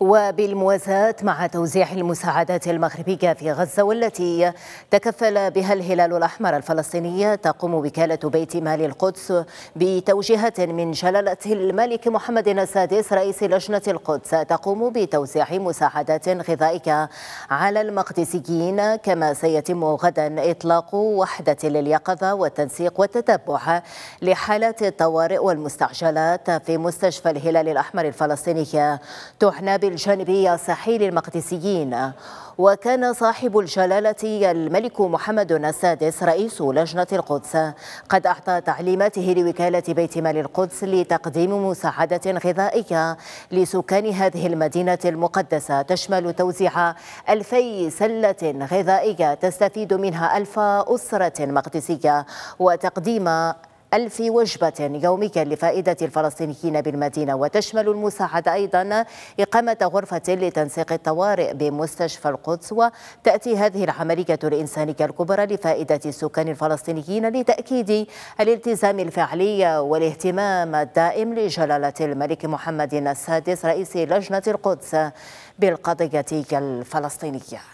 وبالموازاة مع توزيع المساعدات المغربية في غزة والتي تكفل بها الهلال الأحمر الفلسطيني تقوم وكالة بيت مال القدس بتوجيهة من جلالة الملك محمد السادس رئيس لجنة القدس تقوم بتوزيع مساعدات غذائية على المقدسيين كما سيتم غدا إطلاق وحدة لليقظة والتنسيق والتتبع لحالات الطوارئ والمستعجلات في مستشفى الهلال الأحمر الفلسطيني تعنى الجانبي ساحيل المقدسيين وكان صاحب الجلالة الملك محمد السادس رئيس لجنة القدس قد أعطى تعليماته لوكالة بيت مال القدس لتقديم مساعدة غذائية لسكان هذه المدينة المقدسة تشمل توزيع 2000 سلة غذائية تستفيد منها 1000 أسرة مقدسية وتقديم ألف وجبة يومية لفائدة الفلسطينيين بالمدينة وتشمل المساعدة أيضا إقامة غرفة لتنسيق الطوارئ بمستشفى القدس وتأتي هذه العملية الإنسانية الكبرى لفائدة السكان الفلسطينيين لتأكيد الالتزام الفعلي والاهتمام الدائم لجلالة الملك محمد السادس رئيس لجنة القدس بالقضية الفلسطينية